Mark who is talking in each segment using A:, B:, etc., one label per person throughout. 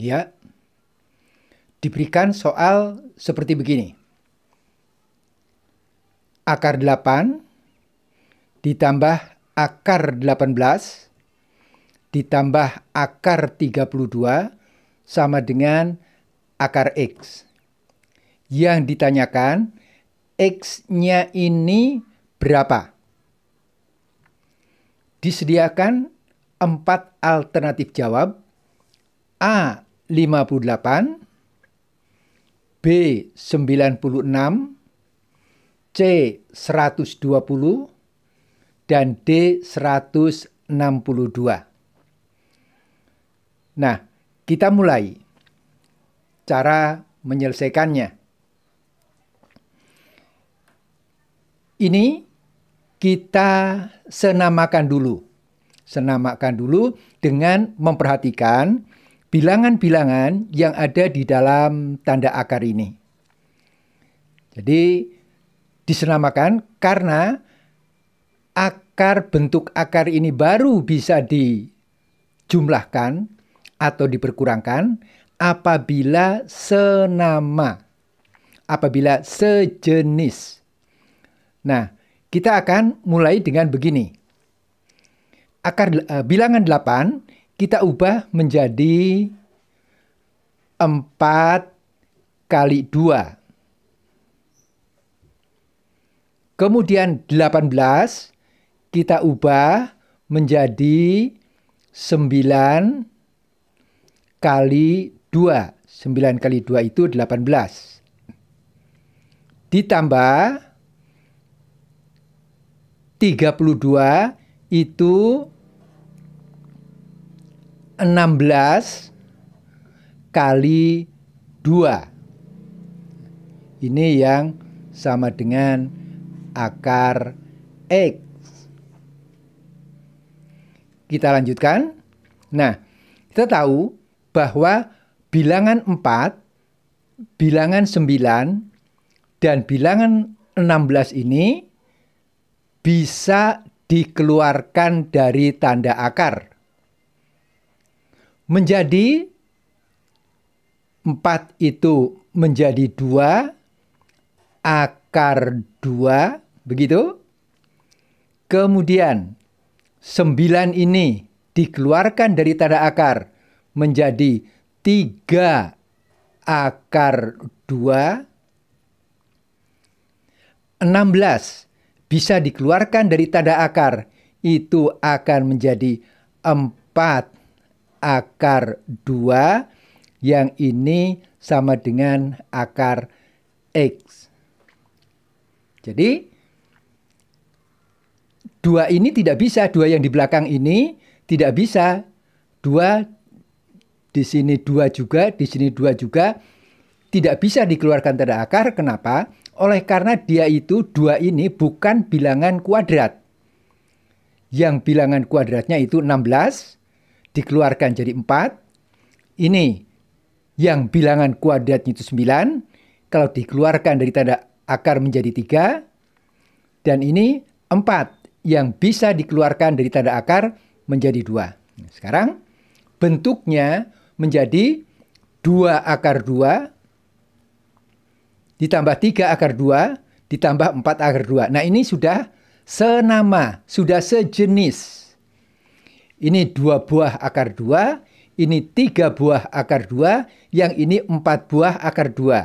A: ya diberikan soal seperti begini. Akar 8 ditambah akar 18 ditambah akar 32 sama dengan akar X. Yang ditanyakan X-nya ini berapa? Disediakan empat alternatif jawab. A 58, B 96, C 120, dan D 162. Nah, kita mulai cara menyelesaikannya. Ini kita senamakan dulu. Senamakan dulu dengan memperhatikan bilangan-bilangan yang ada di dalam tanda akar ini. Jadi disenamakan karena akar bentuk akar ini baru bisa dijumlahkan atau diperkurangkan apabila senama, apabila sejenis. Nah, kita akan mulai dengan begini. Akar eh, bilangan 8 kita ubah menjadi 4 kali 2. Kemudian 18 kita ubah menjadi 9 kali 2. 9 kali 2 itu 18. Ditambah 32 itu 16 kali 2. Ini yang sama dengan akar X. Kita lanjutkan. Nah, kita tahu bahwa bilangan 4, bilangan 9, dan bilangan 16 ini bisa dikeluarkan dari tanda akar menjadi empat itu menjadi dua akar dua begitu kemudian sembilan ini dikeluarkan dari tanda akar menjadi tiga akar dua enam belas bisa dikeluarkan dari tanda akar itu akan menjadi empat akar 2 yang ini sama dengan akar X. Jadi, dua ini tidak bisa, dua yang di belakang ini tidak bisa. Dua di sini dua juga, di sini dua juga tidak bisa dikeluarkan tanda akar. Kenapa? Oleh karena dia itu dua ini bukan bilangan kuadrat. Yang bilangan kuadratnya itu 16, dikeluarkan jadi 4. Ini yang bilangan kuadratnya itu 9. Kalau dikeluarkan dari tanda akar menjadi 3. Dan ini 4 yang bisa dikeluarkan dari tanda akar menjadi 2. Sekarang bentuknya menjadi 2 akar 2 ditambah 3 akar 2 ditambah 4 akar 2. Nah ini sudah senama, sudah sejenis. Ini dua buah akar dua, ini tiga buah akar dua, yang ini empat buah akar dua.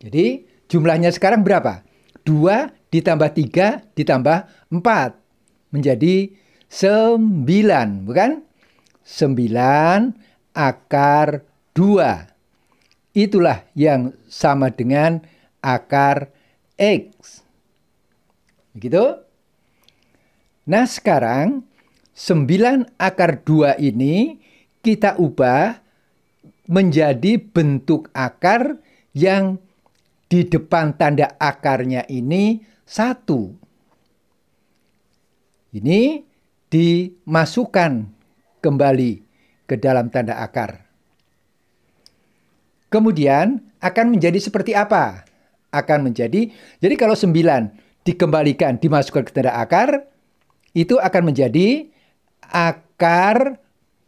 A: Jadi jumlahnya sekarang berapa? Dua ditambah tiga ditambah empat menjadi sembilan, bukan? Sembilan akar dua. Itulah yang sama dengan akar X. Begitu? Nah sekarang 9 akar 2 ini kita ubah menjadi bentuk akar yang di depan tanda akarnya ini satu. Ini dimasukkan kembali ke dalam tanda akar. Kemudian akan menjadi seperti apa? Akan menjadi, jadi kalau 9 dikembalikan, dimasukkan ke tanda akar, itu akan menjadi akar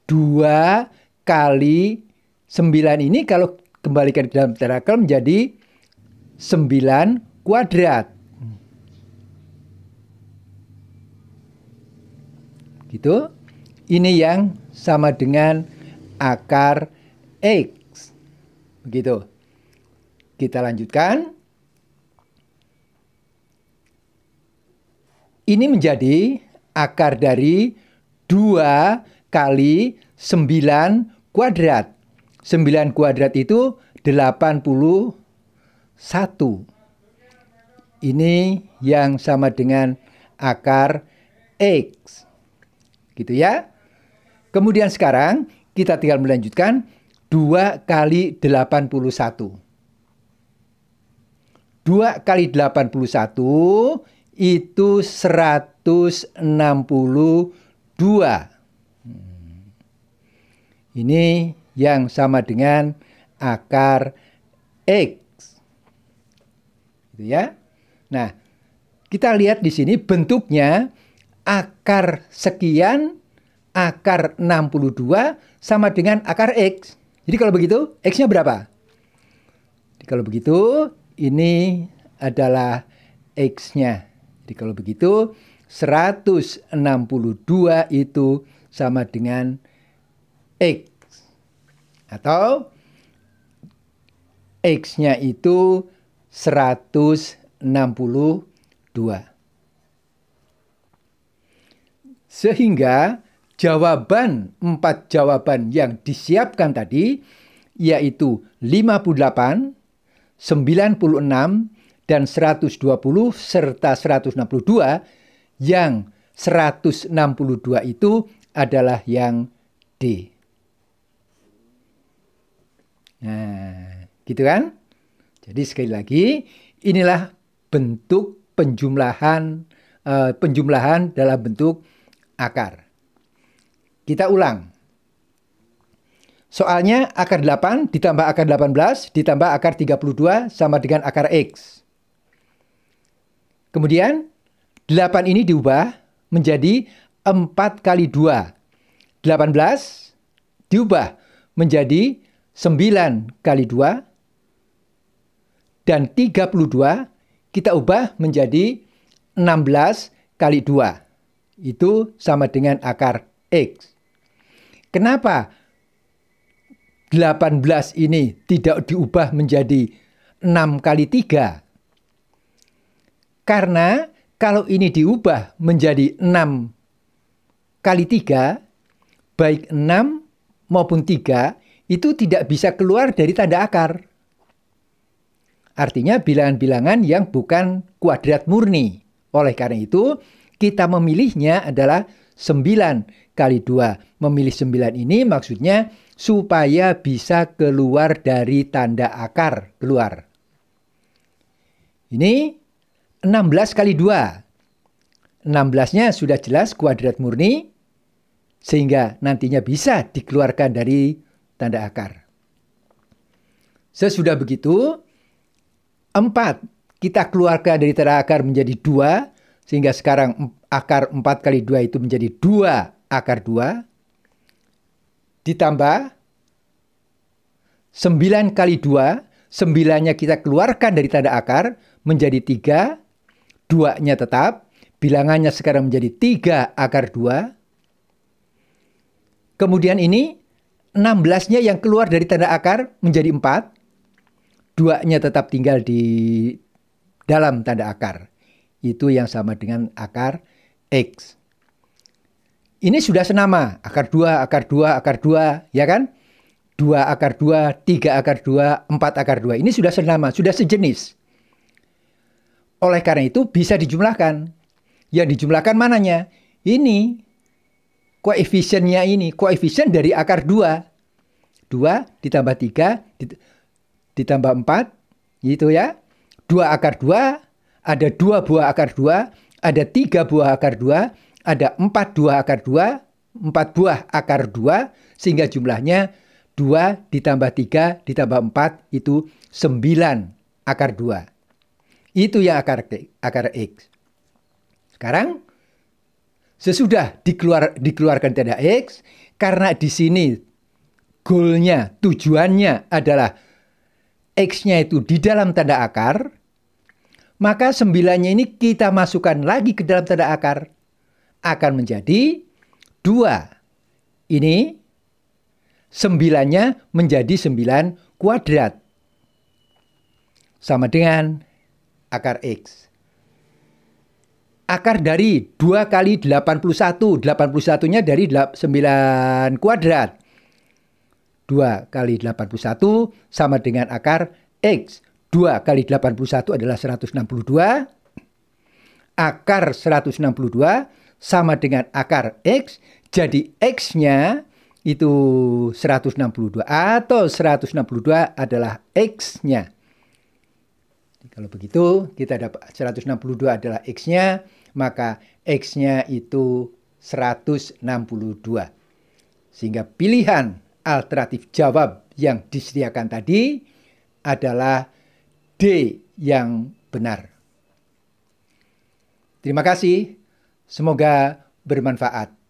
A: 2 kali 9 ini kalau kembalikan ke dalam terakel menjadi 9 kuadrat. Gitu. Ini yang sama dengan akar X. Begitu. Kita lanjutkan. Ini menjadi akar dari 2 kali 9 kuadrat. 9 kuadrat itu 81. Ini yang sama dengan akar X. Gitu ya. Kemudian sekarang kita tinggal melanjutkan 2 kali 81. 2 kali 81 itu 162. Hmm. Ini yang sama dengan akar X. Gitu ya. Nah, kita lihat di sini bentuknya akar sekian, akar 62 sama dengan akar X. Jadi kalau begitu, X-nya berapa? Jadi kalau begitu, ini adalah X-nya. Jadi kalau begitu 162 itu sama dengan X. Atau X-nya itu 162. Sehingga jawaban, empat jawaban yang disiapkan tadi, yaitu 58, 96, dan 120 serta 162 yang 162 itu adalah yang D. Nah, gitu kan? Jadi sekali lagi, inilah bentuk penjumlahan eh, penjumlahan dalam bentuk akar. Kita ulang. Soalnya akar 8 ditambah akar 18 ditambah akar 32 sama dengan akar X. Kemudian 8 ini diubah menjadi 4 kali 2. 18 diubah menjadi 9 kali 2. Dan 32 kita ubah menjadi 16 kali 2. Itu sama dengan akar X. Kenapa 18 ini tidak diubah menjadi 6 kali 3? Karena kalau ini diubah menjadi 6 kali 3, baik 6 maupun 3 itu tidak bisa keluar dari tanda akar. Artinya bilangan-bilangan yang bukan kuadrat murni. Oleh karena itu, kita memilihnya adalah 9 kali 2. Memilih 9 ini maksudnya supaya bisa keluar dari tanda akar keluar. Ini 16 kali 2. 16-nya sudah jelas kuadrat murni, sehingga nantinya bisa dikeluarkan dari tanda akar. Sesudah begitu, 4 kita keluarkan dari tanda akar menjadi 2, sehingga sekarang akar 4 kali 2 itu menjadi 2 akar 2, ditambah 9 kali 2, 9-nya kita keluarkan dari tanda akar menjadi 3, 2-nya tetap, bilangannya sekarang menjadi 3 akar 2. Kemudian ini 16-nya yang keluar dari tanda akar menjadi 4. 2-nya tetap tinggal di dalam tanda akar. Itu yang sama dengan akar X. Ini sudah senama, akar 2, akar 2, akar 2, ya kan? 2 akar 2, 3 akar 2, 4 akar 2. Ini sudah senama, sudah sejenis. Oleh karena itu bisa dijumlahkan. Yang dijumlahkan mananya? Ini koefisiennya ini, koefisien dari akar 2. 2 ditambah 3 ditambah 4 gitu ya. 2 akar 2 ada 2 buah akar 2, ada 3 buah akar 2, ada 4 buah akar 2, 4 buah akar 2 sehingga jumlahnya 2 ditambah 3 ditambah 4 itu 9 akar 2. Itu yang akar, akar X. Sekarang, sesudah dikeluar, dikeluarkan tanda X, karena di sini goalnya, tujuannya adalah X-nya itu di dalam tanda akar, maka sembilannya ini kita masukkan lagi ke dalam tanda akar. Akan menjadi dua. Ini sembilannya menjadi sembilan kuadrat. Sama dengan akar X. Akar dari 2 kali 81, 81-nya dari 9 kuadrat. 2 kali 81 sama dengan akar X. 2 kali 81 adalah 162. Akar 162 sama dengan akar X. Jadi X-nya itu 162 atau 162 adalah X-nya. Kalau begitu, kita dapat 162 adalah X-nya, maka X-nya itu 162. Sehingga pilihan alternatif jawab yang disediakan tadi adalah D yang benar. Terima kasih, semoga bermanfaat.